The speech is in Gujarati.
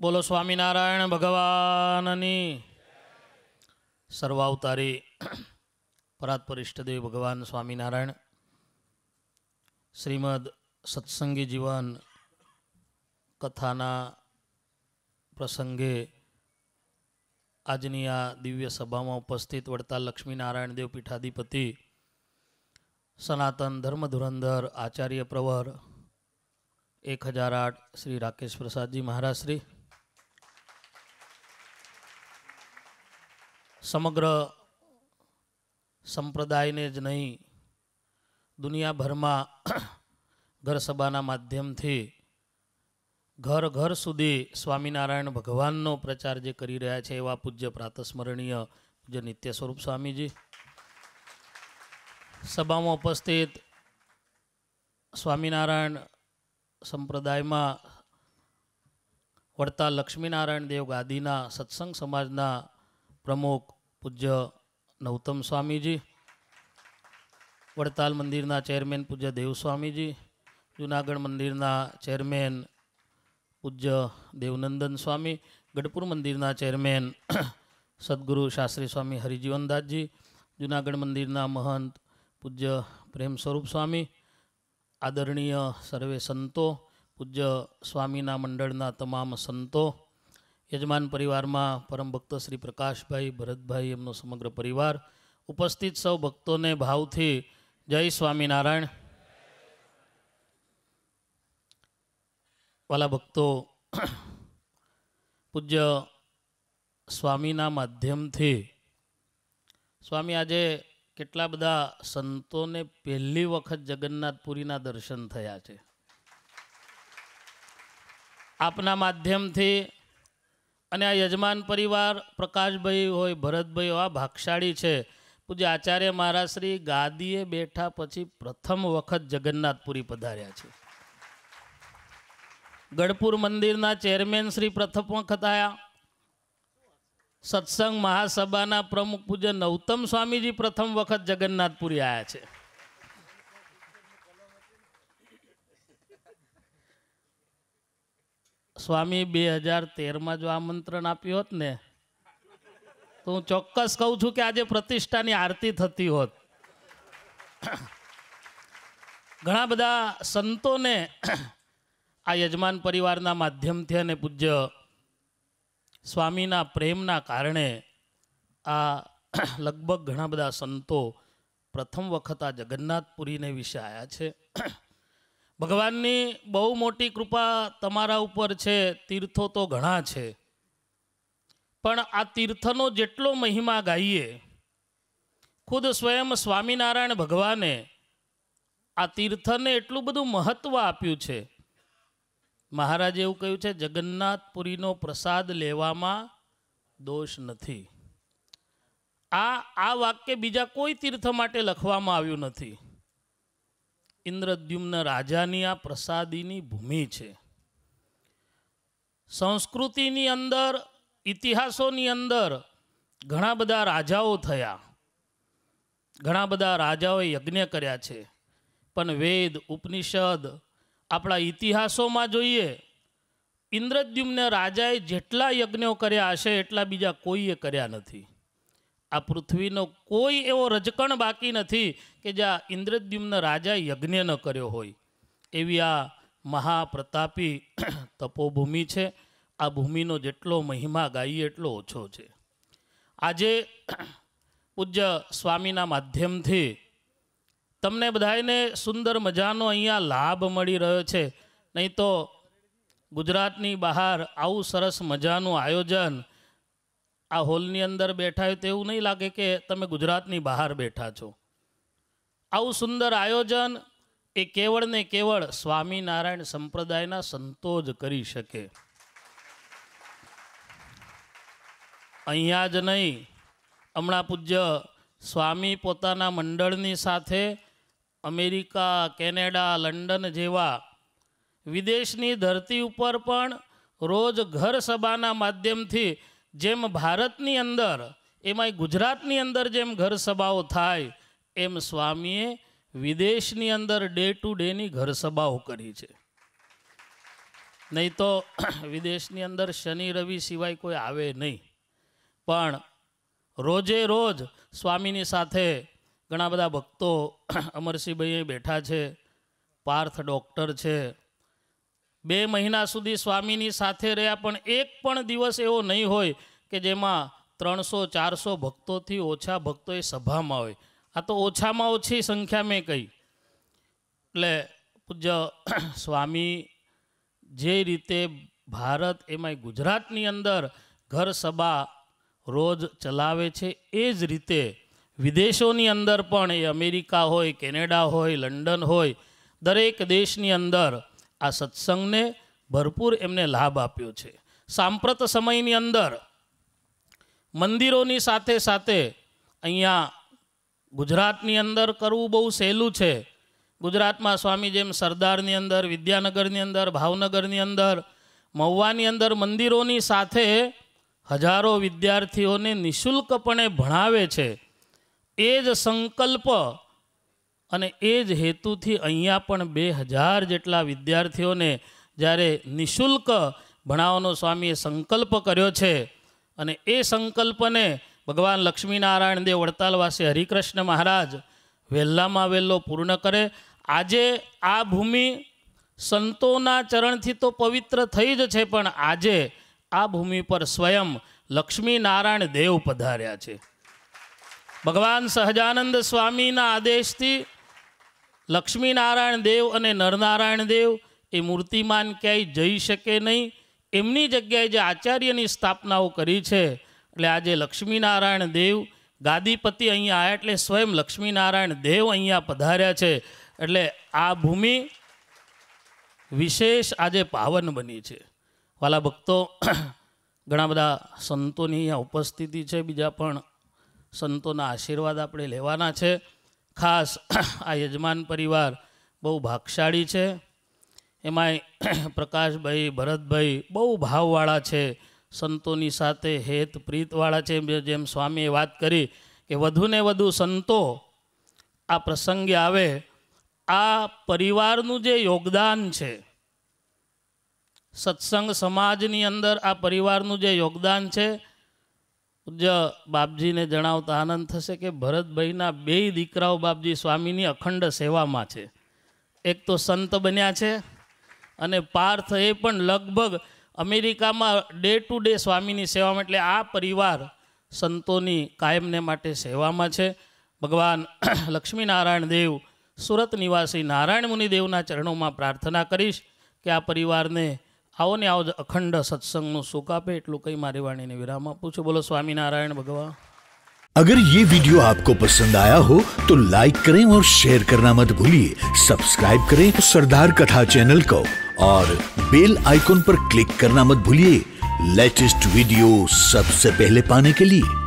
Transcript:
બોલો સ્વામિનારાયણ ભગવાનની સર્વાવતારી પરાત્પર ઇષ્ટદેવ ભગવાન સ્વામિનારાયણ શ્રીમદ સત્સંગી જીવન કથાના પ્રસંગે આજની આ દિવ્ય સભામાં ઉપસ્થિત વડતા લક્ષ્મીનારાયણ દેવ પીઠાધિપતિ સનાતન ધર્મધુરંધર આચાર્ય પ્રવર એક હજાર આઠ શ્રી રાકેશ પ્રસાદજી મહારાજ શ્રી સમગ્ર સંપ્રદાયને જ નહીં દુનિયાભરમાં ઘરસભાના માધ્યમથી ઘર ઘર સુધી સ્વામિનારાયણ ભગવાનનો પ્રચાર જે કરી રહ્યા છે એવા પૂજ્ય પ્રાતસ્મરણીય પૂજ્ય નિત્ય સ્વરૂપ સ્વામીજી સભામાં ઉપસ્થિત સ્વામિનારાયણ સંપ્રદાયમાં વળતા લક્ષ્મીનારાયણ દેવ ગાદીના સત્સંગ સમાજના પ્રમુખ પૂજ્ય નવતમ સ્વામીજી વડતાલ મંદિરના ચેરમેન પૂજ્ય દેવસ્વામીજી જૂનાગઢ મંદિરના ચેરમેન પૂજ્ય દેવનંદન સ્વામી ગઢપુર મંદિરના ચેરમેન સદગુરુ શાસ્ત્રી સ્વામી હરિજીવનદાસજી જૂનાગઢ મંદિરના મહંત પૂજ્ય પ્રેમ સ્વરૂપ સ્વામી આદરણીય સર્વે સંતો પૂજ્ય સ્વામીના મંડળના તમામ સંતો યજમાન પરિવારમાં પરમ ભક્ત શ્રી પ્રકાશભાઈ ભરતભાઈ એમનો સમગ્ર પરિવાર ઉપસ્થિત સૌ ભક્તોને ભાવથી જય સ્વામિનારાયણ વાલા ભક્તો પૂજ્ય સ્વામીના માધ્યમથી સ્વામી આજે કેટલા બધા સંતોને પહેલી વખત જગન્નાથપુરીના દર્શન થયા છે આપના માધ્યમથી અને આ યજમાન પરિવાર પ્રકાશભાઈ હોય ભરતભાઈ આ ભાગશાળી છે પૂજ્ય આચાર્ય મહારાજશ્રી ગાદીએ બેઠા પછી પ્રથમ વખત જગન્નાથપુરી પધાર્યા છે ગઢપુર મંદિરના ચેરમેન શ્રી પ્રથમ વખત આવ્યા સત્સંગ મહાસભાના પ્રમુખ પૂજ્ય નવતમ સ્વામીજી પ્રથમ વખત જગન્નાથપુરી આવ્યા છે સ્વામી બે હજાર તેરમાં જો આમંત્રણ આપ્યું હોત ને તો હું ચોક્કસ કહું છું કે આજે પ્રતિષ્ઠાની આરતી થતી હોત ઘણા બધા સંતોને આ યજમાન પરિવારના માધ્યમથી અને પૂજ્ય સ્વામીના પ્રેમના કારણે આ લગભગ ઘણા બધા સંતો પ્રથમ વખત આ જગન્નાથપુરીને વિશે આવ્યા છે ભગવાનની બહુ મોટી કૃપા તમારા ઉપર છે તીર્થો તો ઘણા છે પણ આ તીર્થનો જેટલો મહિમા ગાઈએ ખુદ સ્વયં સ્વામિનારાયણ ભગવાને આ તીર્થને એટલું બધું મહત્ત્વ આપ્યું છે મહારાજે એવું કહ્યું છે જગન્નાથપુરીનો પ્રસાદ લેવામાં દોષ નથી આ આ વાક્ય બીજા કોઈ તીર્થ માટે લખવામાં આવ્યું નથી ઇન્દ્રદ્યુમ્ન રાજાની આ પ્રસાદીની ભૂમિ છે સંસ્કૃતિની અંદર ઇતિહાસોની અંદર ઘણા બધા રાજાઓ થયા ઘણા બધા રાજાઓએ યજ્ઞ કર્યા છે પણ વેદ ઉપનિષદ આપણા ઇતિહાસોમાં જોઈએ ઇન્દ્રદ્યુમ્ન રાજાએ જેટલા યજ્ઞો કર્યા હશે એટલા બીજા કોઈએ કર્યા નથી આ પૃથ્વીનો કોઈ એવો રજકણ બાકી નથી કે જ્યાં ઇન્દ્રદ્યુમ્ન રાજા યજ્ઞ ન કર્યો હોય એવી આ મહાપ્રતાપી તપોભૂમિ છે આ ભૂમિનો જેટલો મહિમા ગાઈએ એટલો ઓછો છે આજે પૂજ્ય સ્વામીના માધ્યમથી તમને બધાને સુંદર મજાનો અહીંયા લાભ મળી રહ્યો છે નહીં તો ગુજરાતની બહાર આવું સરસ મજાનું આયોજન આ હોલની અંદર બેઠા હોય તો એવું નહીં લાગે કે તમે ગુજરાતની બહાર બેઠા છો આવું સુંદર આયોજન એ કેવળ ને કેવળ સ્વામિનારાયણ સંપ્રદાયના સંતો જ કરી શકે અહીંયા જ નહીં હમણાં પૂજ્ય સ્વામી પોતાના મંડળની સાથે અમેરિકા કેનેડા લંડન જેવા વિદેશની ધરતી ઉપર પણ રોજ ઘર સભાના માધ્યમથી જેમ ભારતની અંદર એમાંય ગુજરાતની અંદર જેમ ઘર સભાઓ થાય એમ સ્વામીએ વિદેશની અંદર ડે ટુ ડેની ઘર સભાઓ કરી છે નહીં તો વિદેશની અંદર શનિ રવિ સિવાય કોઈ આવે નહીં પણ રોજે રોજ સ્વામીની સાથે ઘણા બધા ભક્તો અમરસિંહભાઈ બેઠા છે પાર્થ ડૉક્ટર છે બે મહિના સુધી સ્વામીની સાથે રહ્યા પણ એક પણ દિવસ એવો નહીં હોય કે જેમાં ત્રણસો ચારસો ભક્તોથી ઓછા ભક્તો એ સભામાં હોય આ તો ઓછામાં ઓછી સંખ્યા મેં કહી એટલે પૂજ્ય સ્વામી જે રીતે ભારત એમાંય ગુજરાતની અંદર ઘર સભા રોજ ચલાવે છે એ જ રીતે વિદેશોની અંદર પણ એ અમેરિકા હોય કેનેડા હોય લંડન હોય દરેક દેશની અંદર આ સત્સંગને ભરપૂર એમને લાભ આપ્યો છે સાંપ્રત સમયની અંદર મંદિરોની સાથે સાથે અહીંયા ગુજરાતની અંદર કરવું બહુ સહેલું છે ગુજરાતમાં સ્વામી જેમ સરદારની અંદર વિદ્યાનગરની અંદર ભાવનગરની અંદર મહુવાની અંદર મંદિરોની સાથે હજારો વિદ્યાર્થીઓને નિઃશુલ્કપણે ભણાવે છે એ જ સંકલ્પ અને એ જ હેતુથી અહીંયા પણ બે હજાર જેટલા વિદ્યાર્થીઓને જ્યારે નિઃશુલ્ક ભણાવવાનો સ્વામીએ સંકલ્પ કર્યો છે અને એ સંકલ્પને ભગવાન લક્ષ્મીનારાયણ દેવ વડતાલવાસી હરિકૃષ્ણ મહારાજ વહેલામાં વહેલો પૂર્ણ કરે આજે આ ભૂમિ સંતોના ચરણથી તો પવિત્ર થઈ જ છે પણ આજે આ ભૂમિ પર સ્વયં લક્ષ્મીનારાયણ દેવ પધાર્યા છે ભગવાન સહજાનંદ સ્વામીના આદેશથી લક્ષ્મીનારાયણ દેવ અને નરનારાયણ દેવ એ મૂર્તિમાન ક્યાંય જઈ શકે નહીં એમની જગ્યાએ જે આચાર્યની સ્થાપનાઓ કરી છે એટલે આજે લક્ષ્મીનારાયણ દેવ ગાદીપતિ અહીંયા આવ્યા એટલે સ્વયં લક્ષ્મીનારાયણ દેવ અહીંયા પધાર્યા છે એટલે આ ભૂમિ વિશેષ આજે પાવન બની છે વાલા ભક્તો ઘણા બધા સંતોની અહીંયા ઉપસ્થિતિ છે બીજા પણ સંતોના આશીર્વાદ આપણે લેવાના છે ખાસ આ યજમાન પરિવાર બહુ ભાગશાળી છે એમાંય પ્રકાશભાઈ ભરતભાઈ બહુ ભાવવાળા છે સંતોની સાથે હેત પ્રીતવાળા છે જેમ સ્વામીએ વાત કરી કે વધુને વધુ સંતો આ પ્રસંગે આવે આ પરિવારનું જે યોગદાન છે સત્સંગ સમાજની અંદર આ પરિવારનું જે યોગદાન છે પૂજ્ય બાપજીને જણાવતા આનંદ થશે કે ભરતભાઈના બે દીકરાઓ બાપજી સ્વામીની અખંડ સેવામાં છે એક તો સંત બન્યા છે અને પાર્થ એ પણ લગભગ અમેરિકામાં ડે ટુ ડે સ્વામીની સેવામાં એટલે આ પરિવાર સંતોની કાયમને માટે સેવામાં છે ભગવાન લક્ષ્મીનારાયણ દેવ સુરત નિવાસી નારાયણ મુનિદેવના ચરણોમાં પ્રાર્થના કરીશ કે આ પરિવારને اون ياود अखंड सत्संग نو سوکاپے એટલો કઈ મારે વાણીને વિરામ આપું છું બોલો સ્વામિનારાયણ ભગવાન અગર યે વિડિયો આપકો પસંદ આયા હો તો લાઈક કરે ઓર શેર કરના મત ભૂલીએ સબસ્ક્રાઇબ કરે તો સરદાર કથા ચેનલ કો ઓર બેલ આઇકન પર ક્લિક કરના મત ભૂલીએ લેટેસ્ટ વિડિયો સબસે પહેલે પાને કે લિયે